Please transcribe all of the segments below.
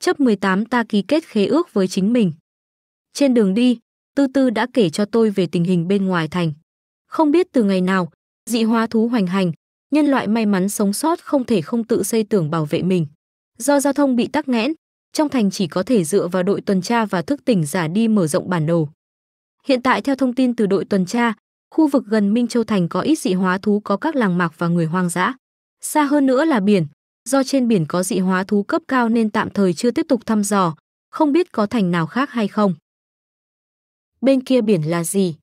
chấp 18 ta ký kết khế ước với chính mình. Trên đường đi, Tư Tư đã kể cho tôi về tình hình bên ngoài thành. Không biết từ ngày nào, dị hóa thú hoành hành, nhân loại may mắn sống sót không thể không tự xây tưởng bảo vệ mình. Do giao thông bị tắc nghẽn, trong thành chỉ có thể dựa vào đội tuần tra và thức tỉnh giả đi mở rộng bản đồ. Hiện tại theo thông tin từ đội tuần tra, khu vực gần Minh Châu Thành có ít dị hóa thú có các làng mạc và người hoang dã. Xa hơn nữa là biển, do trên biển có dị hóa thú cấp cao nên tạm thời chưa tiếp tục thăm dò, không biết có thành nào khác hay không. Bên kia biển là gì?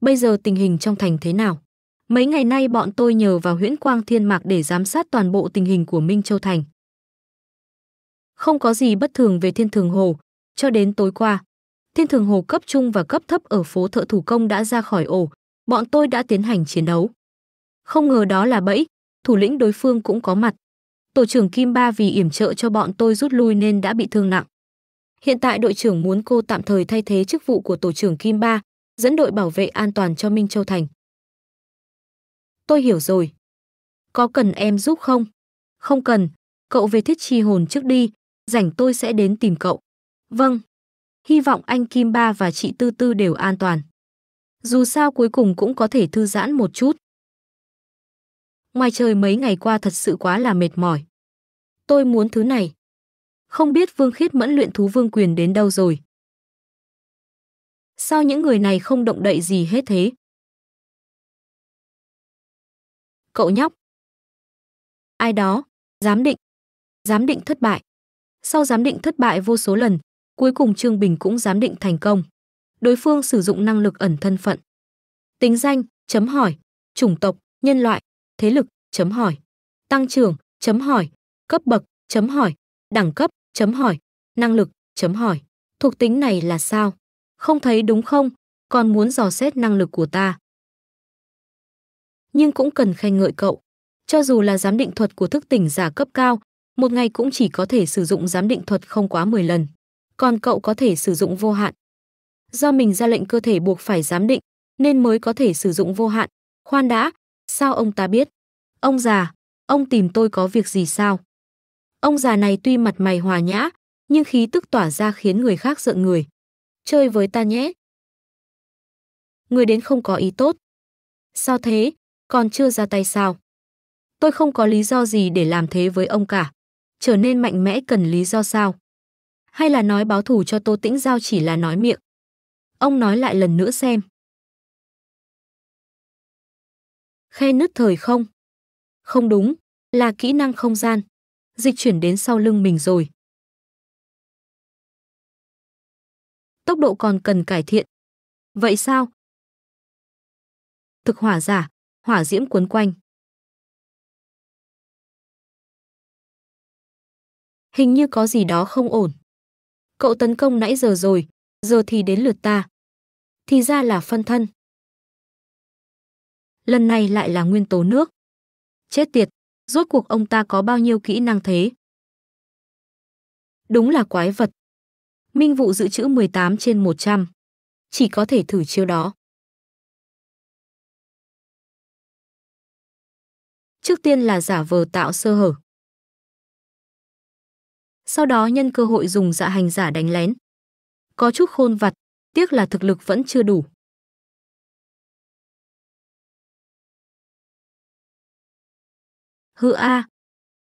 Bây giờ tình hình trong thành thế nào? Mấy ngày nay bọn tôi nhờ vào huyễn quang thiên mạc để giám sát toàn bộ tình hình của Minh Châu Thành. Không có gì bất thường về thiên thường hồ, cho đến tối qua. Thiên thường hồ cấp trung và cấp thấp ở phố thợ thủ công đã ra khỏi ổ, bọn tôi đã tiến hành chiến đấu. Không ngờ đó là bẫy, thủ lĩnh đối phương cũng có mặt. Tổ trưởng Kim Ba vì yểm trợ cho bọn tôi rút lui nên đã bị thương nặng. Hiện tại đội trưởng muốn cô tạm thời thay thế chức vụ của tổ trưởng Kim Ba, dẫn đội bảo vệ an toàn cho Minh Châu Thành. Tôi hiểu rồi. Có cần em giúp không? Không cần, cậu về thiết chi hồn trước đi, rảnh tôi sẽ đến tìm cậu. Vâng. Hy vọng anh Kim Ba và chị Tư Tư đều an toàn. Dù sao cuối cùng cũng có thể thư giãn một chút ngoài trời mấy ngày qua thật sự quá là mệt mỏi. Tôi muốn thứ này. Không biết Vương Khiết Mẫn luyện thú vương quyền đến đâu rồi. Sao những người này không động đậy gì hết thế? Cậu nhóc. Ai đó, giám định. Giám định thất bại. Sau giám định thất bại vô số lần, cuối cùng Trương Bình cũng giám định thành công. Đối phương sử dụng năng lực ẩn thân phận. Tính danh, chấm hỏi, chủng tộc, nhân loại, thế lực, chấm hỏi, tăng trưởng, chấm hỏi, cấp bậc, chấm hỏi, đẳng cấp, chấm hỏi, năng lực, chấm hỏi. Thuộc tính này là sao? Không thấy đúng không? Còn muốn dò xét năng lực của ta. Nhưng cũng cần khen ngợi cậu. Cho dù là giám định thuật của thức tỉnh giả cấp cao, một ngày cũng chỉ có thể sử dụng giám định thuật không quá 10 lần. Còn cậu có thể sử dụng vô hạn. Do mình ra lệnh cơ thể buộc phải giám định, nên mới có thể sử dụng vô hạn. Khoan đã, sao ông ta biết? Ông già, ông tìm tôi có việc gì sao? Ông già này tuy mặt mày hòa nhã, nhưng khí tức tỏa ra khiến người khác giận người. Chơi với ta nhé. Người đến không có ý tốt. Sao thế, còn chưa ra tay sao? Tôi không có lý do gì để làm thế với ông cả. Trở nên mạnh mẽ cần lý do sao? Hay là nói báo thủ cho Tô Tĩnh Giao chỉ là nói miệng? Ông nói lại lần nữa xem. Khe nứt thời không? Không đúng, là kỹ năng không gian. Dịch chuyển đến sau lưng mình rồi. Tốc độ còn cần cải thiện. Vậy sao? Thực hỏa giả, hỏa diễm cuốn quanh. Hình như có gì đó không ổn. Cậu tấn công nãy giờ rồi, giờ thì đến lượt ta. Thì ra là phân thân. Lần này lại là nguyên tố nước. Chết tiệt, rốt cuộc ông ta có bao nhiêu kỹ năng thế? Đúng là quái vật. Minh vụ dự trữ 18 trên 100. Chỉ có thể thử chiêu đó. Trước tiên là giả vờ tạo sơ hở. Sau đó nhân cơ hội dùng dạ hành giả đánh lén. Có chút khôn vặt, tiếc là thực lực vẫn chưa đủ. Hự a.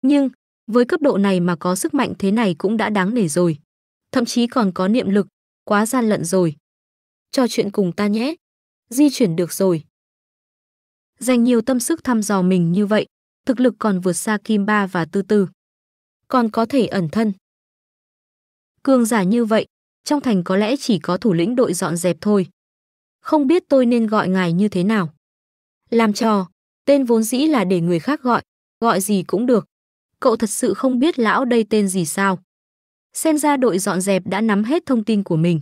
Nhưng, với cấp độ này mà có sức mạnh thế này cũng đã đáng nể rồi. Thậm chí còn có niệm lực, quá gian lận rồi. Trò chuyện cùng ta nhé. Di chuyển được rồi. Dành nhiều tâm sức thăm dò mình như vậy, thực lực còn vượt xa Kim Ba và Tư Tư. Còn có thể ẩn thân. Cường giả như vậy, trong thành có lẽ chỉ có thủ lĩnh đội dọn dẹp thôi. Không biết tôi nên gọi ngài như thế nào. Làm trò, tên vốn dĩ là để người khác gọi, gọi gì cũng được. Cậu thật sự không biết lão đây tên gì sao. Xem ra đội dọn dẹp đã nắm hết thông tin của mình.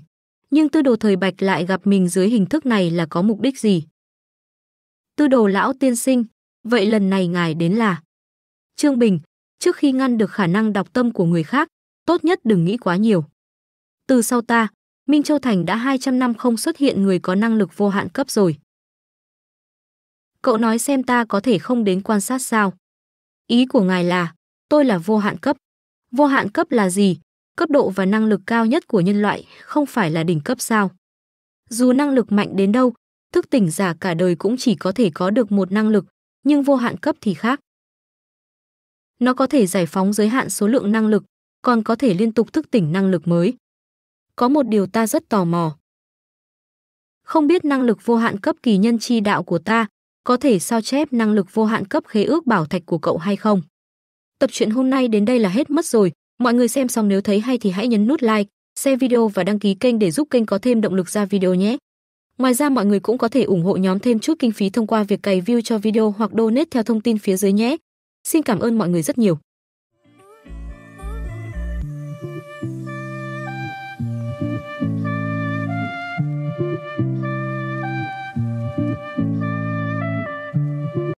Nhưng tư đồ thời bạch lại gặp mình dưới hình thức này là có mục đích gì? Tư đồ lão tiên sinh, vậy lần này ngài đến là... Trương Bình, trước khi ngăn được khả năng đọc tâm của người khác, tốt nhất đừng nghĩ quá nhiều. Từ sau ta, Minh Châu Thành đã 200 năm không xuất hiện người có năng lực vô hạn cấp rồi. Cậu nói xem ta có thể không đến quan sát sao. Ý của ngài là, tôi là vô hạn cấp. Vô hạn cấp là gì? Cấp độ và năng lực cao nhất của nhân loại không phải là đỉnh cấp sao? Dù năng lực mạnh đến đâu, thức tỉnh giả cả đời cũng chỉ có thể có được một năng lực, nhưng vô hạn cấp thì khác. Nó có thể giải phóng giới hạn số lượng năng lực, còn có thể liên tục thức tỉnh năng lực mới. Có một điều ta rất tò mò. Không biết năng lực vô hạn cấp kỳ nhân chi đạo của ta có thể sao chép năng lực vô hạn cấp khế ước bảo thạch của cậu hay không. Tập truyện hôm nay đến đây là hết mất rồi, mọi người xem xong nếu thấy hay thì hãy nhấn nút like, share video và đăng ký kênh để giúp kênh có thêm động lực ra video nhé. Ngoài ra mọi người cũng có thể ủng hộ nhóm thêm chút kinh phí thông qua việc cày view cho video hoặc donate theo thông tin phía dưới nhé. Xin cảm ơn mọi người rất nhiều.